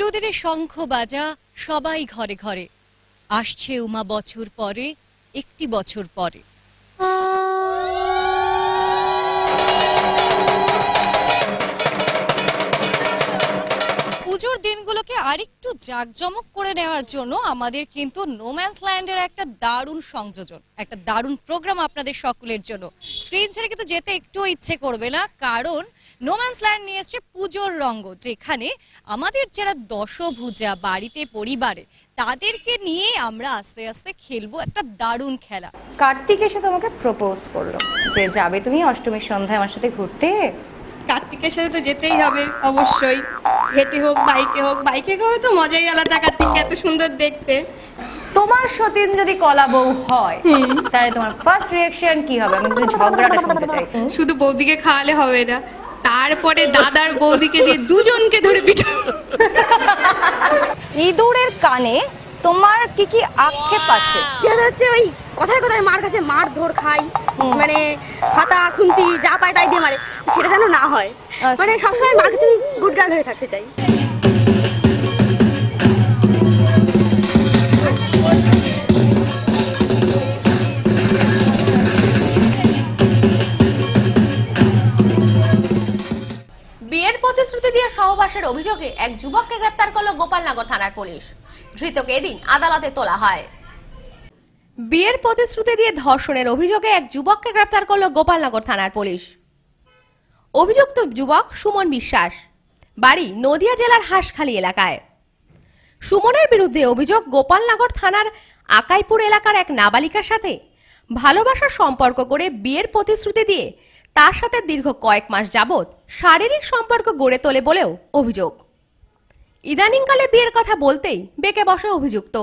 হুলুদের শঙ্খ বাজা সবাই ঘরে ঘরে আসছে উমা বছর পরে একটি বছর পরে পুজোর দিনগুলোকে আরেকটু জাঁকজমক করে নেওয়ার জন্য আমাদের কিন্তু নোম্যান্স ল্যান্ডের একটা দারুণ সংযোজন একটা দারুণ প্রোগ্রাম আপনাদের সকলের জন্য স্ক্রিন ছেড়ে কিন্তু যেতে একটু ইচ্ছে করবে না কারণ নোম্যান্স ল্যান্ড নিয়ে এসছে পুজোর রঙ্গ যেখানে আমাদের যারা দশভুজা বাড়িতে পরিবারে তাদেরকে নিয়ে আমরা আস্তে আস্তে খেলবো একটা দারুণ খেলা কার্তিক এসে তোমাকে প্রপোজ করলো যে যাবে তুমি অষ্টমীর সন্ধ্যায় আমার সাথে ঘুরতে কার্তিকের সাথে তো যেতেই হবে অবশ্যই হেঁটে হোক বাইকে হোক বাইকে হোক তো মজাই আলাদা কার্তিক এত সুন্দর দেখতে তোমার সতীন যদি কলা বউ হয় তাহলে তোমার ফার্স্ট রিয়েকশন কি হবে আমি ঝগড়াটা শুনতে চাই শুধু বৌদিকে খাওয়ালে হবে না তারপরে দাদার বৌদিকে দিয়ে দুজনকে ধরে পিঠা ইঁদুরের কানে তোমার কি কি আক্ষেপ আছে হচ্ছে ওই কথায় কথায় মার কাছে মার ধর খাই মানে হাতা খুন্তি যা পায় তাই দিয়ে মারে সেটা যেন না হয় আচ্ছা। মানে সবসময় মার কাছে আমি গুডগার্ড হয়ে থাকতে চাই প্রতিশ্রুতি দিয়ে সহবাসের অভিযোগে এক যুবককে গ্রেপ্তার করল গোপালনগর থানার পুলিশ ধৃতকে এদিন আদালতে তোলা হয় বিয়ের প্রতিশ্রুতি দিয়ে ধর্ষণের অভিযোগে এক যুবককে গ্রেপ্তার করল গোপালনগর থানার পুলিশ অভিযুক্ত যুবক সুমন বিশ্বাস বাড়ি নদিয়া জেলার হাঁসখালি এলাকায় সুমনের বিরুদ্ধে অভিযোগ গোপালনগর থানার আকাইপুর এলাকার এক নাবালিকার সাথে ভালোবাসার সম্পর্ক করে বিয়ের প্রতিশ্রুতি দিয়ে তার সাথে দীর্ঘ কয়েক মাস যাবৎ শারীরিক সম্পর্ক গড়ে তোলে বলেও অভিযোগ ইদানিংকালে বিয়ের কথা বলতেই বেঁকে বসে অভিযুক্ত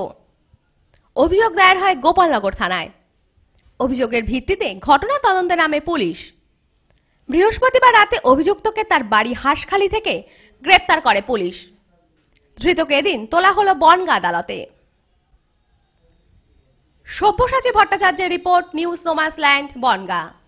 অভিযোগ দায়ের হয় গোপালনগর থানায় অভিযোগের ভিত্তিতে ঘটনা তদন্তে নামে পুলিশ বৃহস্পতিবার রাতে অভিযুক্তকে তার বাড়ি হাঁসখালি থেকে গ্রেপ্তার করে পুলিশ ধৃতকে এদিন তোলা হলো বনগা আদালতে সব্যসাচী ভট্টাচার্যের রিপোর্ট নিউজ নোমাসল্যান্ড ল্যান্ড বনগা